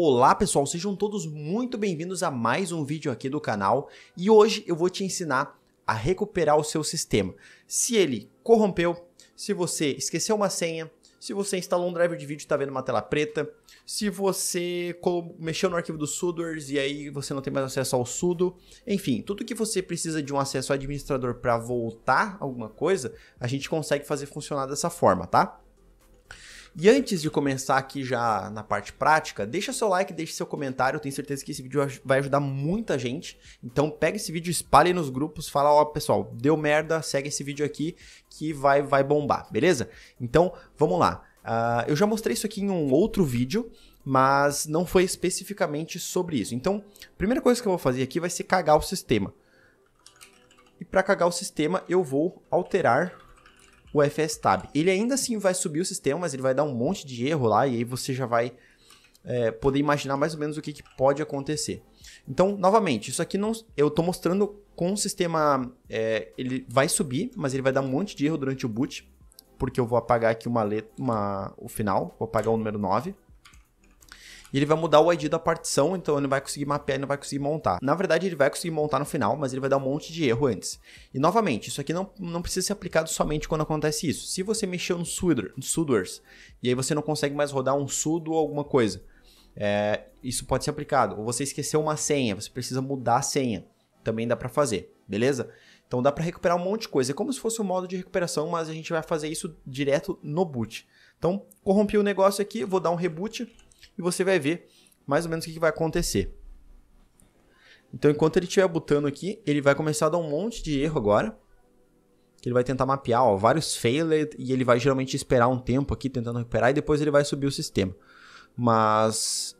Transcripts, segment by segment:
Olá pessoal, sejam todos muito bem-vindos a mais um vídeo aqui do canal e hoje eu vou te ensinar a recuperar o seu sistema. Se ele corrompeu, se você esqueceu uma senha, se você instalou um driver de vídeo e está vendo uma tela preta, se você mexeu no arquivo do sudoers e aí você não tem mais acesso ao sudo, enfim, tudo que você precisa de um acesso ao administrador para voltar alguma coisa, a gente consegue fazer funcionar dessa forma, tá? E antes de começar aqui já na parte prática, deixa seu like, deixa seu comentário, eu tenho certeza que esse vídeo vai ajudar muita gente. Então pega esse vídeo, espalhe nos grupos, fala, ó, pessoal, deu merda, segue esse vídeo aqui que vai vai bombar, beleza? Então, vamos lá. Uh, eu já mostrei isso aqui em um outro vídeo, mas não foi especificamente sobre isso. Então, a primeira coisa que eu vou fazer aqui vai ser cagar o sistema. E para cagar o sistema, eu vou alterar o FS Tab. Ele ainda assim vai subir o sistema, mas ele vai dar um monte de erro lá e aí você já vai é, poder imaginar mais ou menos o que, que, pode acontecer. Então, novamente, isso aqui não, eu estou mostrando com o sistema, é, ele vai subir, mas ele vai dar um monte de erro durante o boot, porque eu vou apagar aqui uma letra, uma, o final, vou apagar o número 9. E ele vai mudar o ID da partição, então ele não vai conseguir mapear ele não vai conseguir montar. Na verdade, ele vai conseguir montar no final, mas ele vai dar um monte de erro antes. E novamente, isso aqui não, não precisa ser aplicado somente quando acontece isso. Se você mexeu no sudoers, e aí você não consegue mais rodar um sudo ou alguma coisa, é, isso pode ser aplicado. Ou você esqueceu uma senha, você precisa mudar a senha. Também dá para fazer, beleza? Então dá para recuperar um monte de coisa. É como se fosse um modo de recuperação, mas a gente vai fazer isso direto no boot. Então, corrompi o negócio aqui, vou dar um reboot e você vai ver mais ou menos o que, que vai acontecer. Então, enquanto ele estiver botando aqui, ele vai começar a dar um monte de erro agora. ele vai tentar mapear ó, vários failed e ele vai geralmente esperar um tempo aqui tentando recuperar e depois ele vai subir o sistema. Mas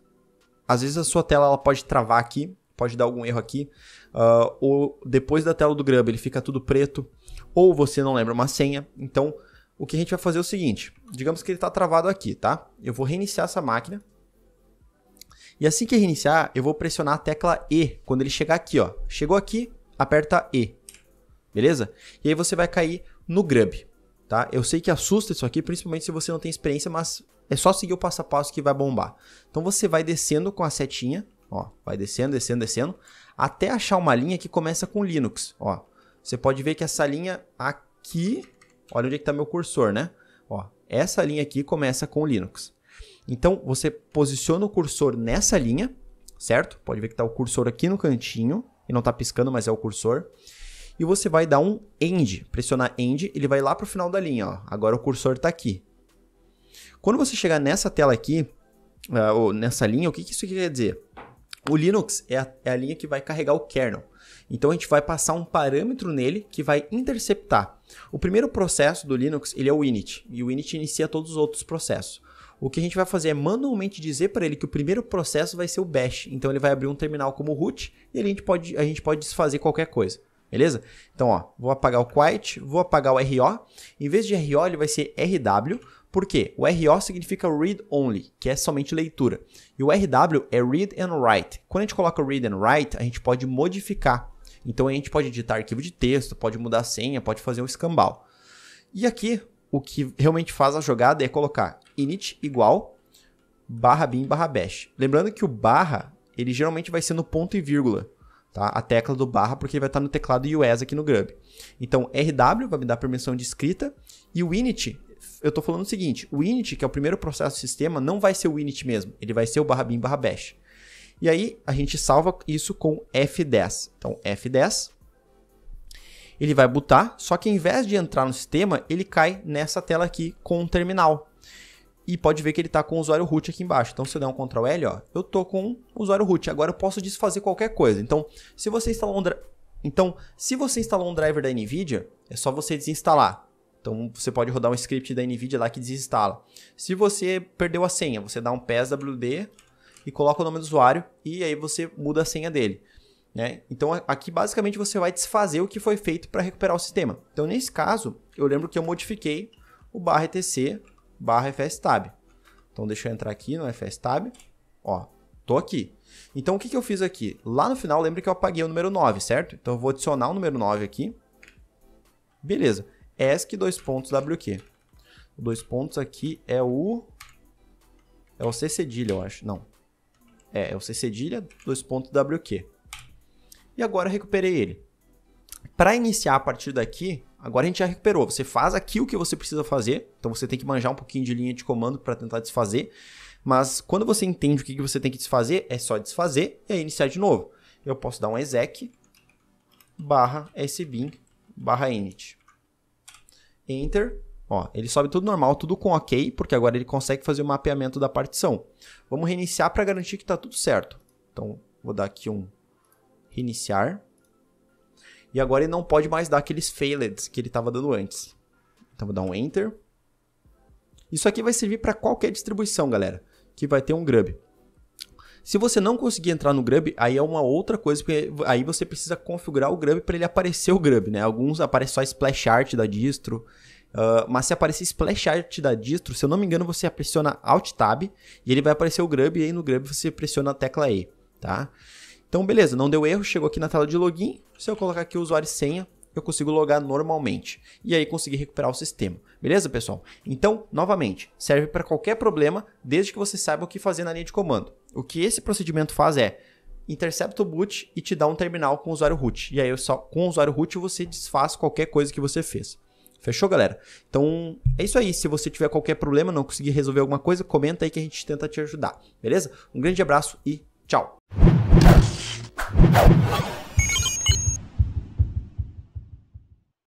às vezes a sua tela ela pode travar aqui, pode dar algum erro aqui. Uh, ou depois da tela do Grub ele fica tudo preto. Ou você não lembra uma senha. Então o que a gente vai fazer é o seguinte, digamos que ele está travado aqui, tá? Eu vou reiniciar essa máquina. E assim que reiniciar, eu vou pressionar a tecla E, quando ele chegar aqui, ó. Chegou aqui, aperta E, beleza? E aí você vai cair no Grub, tá? Eu sei que assusta isso aqui, principalmente se você não tem experiência, mas é só seguir o passo a passo que vai bombar. Então você vai descendo com a setinha, ó, vai descendo, descendo, descendo, até achar uma linha que começa com Linux, ó. Você pode ver que essa linha aqui Olha onde é está meu cursor, né? Ó, essa linha aqui começa com Linux. Então, você posiciona o cursor nessa linha, certo? Pode ver que está o cursor aqui no cantinho, e não está piscando, mas é o cursor. E você vai dar um end, pressionar end, ele vai lá para o final da linha, ó. agora o cursor está aqui. Quando você chegar nessa tela aqui, uh, ou nessa linha, o que, que isso quer dizer? O Linux é a, é a linha que vai carregar o kernel. Então a gente vai passar um parâmetro nele que vai interceptar o primeiro processo do Linux ele é o init, e o init inicia todos os outros processos. O que a gente vai fazer é manualmente dizer para ele que o primeiro processo vai ser o bash. Então ele vai abrir um terminal como root e a gente pode, a gente pode desfazer qualquer coisa. Beleza? Então, ó, vou apagar o quiet, vou apagar o RO. Em vez de RO, ele vai ser RW. Por quê? O RO significa read only, que é somente leitura. E o RW é read and write. Quando a gente coloca read and write, a gente pode modificar então a gente pode editar arquivo de texto, pode mudar a senha, pode fazer um escambau. E aqui, o que realmente faz a jogada é colocar init igual barra bin barra bash. Lembrando que o barra, ele geralmente vai ser no ponto e vírgula, tá? A tecla do barra, porque ele vai estar no teclado US aqui no Grub. Então, RW vai me dar permissão de escrita e o init, eu estou falando o seguinte, o init, que é o primeiro processo do sistema, não vai ser o init mesmo, ele vai ser o barra bin barra bash. E aí a gente salva isso com F10. Então F10, ele vai botar, só que ao invés de entrar no sistema, ele cai nessa tela aqui com o terminal. E pode ver que ele está com o usuário root aqui embaixo. Então, se eu der um Ctrl L, ó, eu tô com o usuário root. Agora eu posso desfazer qualquer coisa. Então, se você instalou um, então, se você instalou um driver da NVIDIA, é só você desinstalar. Então, você pode rodar um script da NVIDIA lá que desinstala. Se você perdeu a senha, você dá um PSWD e coloca o nome do usuário e aí você muda a senha dele. Né? Então aqui basicamente você vai desfazer o que foi feito para recuperar o sistema. Então nesse caso, eu lembro que eu modifiquei o barra etc barra fstab. Então deixa eu entrar aqui no fstab, ó, tô aqui. Então o que, que eu fiz aqui? Lá no final lembra que eu apaguei o número 9, certo? Então eu vou adicionar o número 9 aqui. Beleza, ESC dois pontos WQ. O dois pontos aqui é o... É o C cedilha, eu acho. Não, é, é o C cedilha, dois pontos WQ. E agora recuperei ele. Para iniciar a partir daqui, agora a gente já recuperou. Você faz aqui o que você precisa fazer, então você tem que manjar um pouquinho de linha de comando para tentar desfazer. Mas quando você entende o que você tem que desfazer, é só desfazer e aí iniciar de novo. Eu posso dar um exec barra sbin barra init. Enter. Ó, ele sobe tudo normal, tudo com OK, porque agora ele consegue fazer o mapeamento da partição. Vamos reiniciar para garantir que está tudo certo. Então, vou dar aqui um reiniciar. E agora ele não pode mais dar aqueles failed que ele estava dando antes. Então, vou dar um enter. Isso aqui vai servir para qualquer distribuição, galera, que vai ter um grub. Se você não conseguir entrar no Grub, aí é uma outra coisa, porque aí você precisa configurar o Grub para ele aparecer o Grub, né? Alguns aparecem só Splash Art da distro, ah, mas se aparecer Splash Art da distro, se eu não me engano, você pressiona Alt Tab e ele vai aparecer o Grub e aí no Grub você pressiona a tecla E, tá? Então, beleza, não deu erro, chegou aqui na tela de login. Se eu colocar aqui o usuário e senha, eu consigo logar normalmente e aí conseguir recuperar o sistema. Beleza, pessoal? Então, novamente, serve para qualquer problema, desde que você saiba o que fazer na linha de comando. O que esse procedimento faz é intercepta o boot e te dá um terminal com o usuário root. E aí, só, com o usuário root, você desfaz qualquer coisa que você fez. Fechou, galera? Então, é isso aí. Se você tiver qualquer problema, não conseguir resolver alguma coisa, comenta aí que a gente tenta te ajudar, beleza? Um grande abraço e tchau!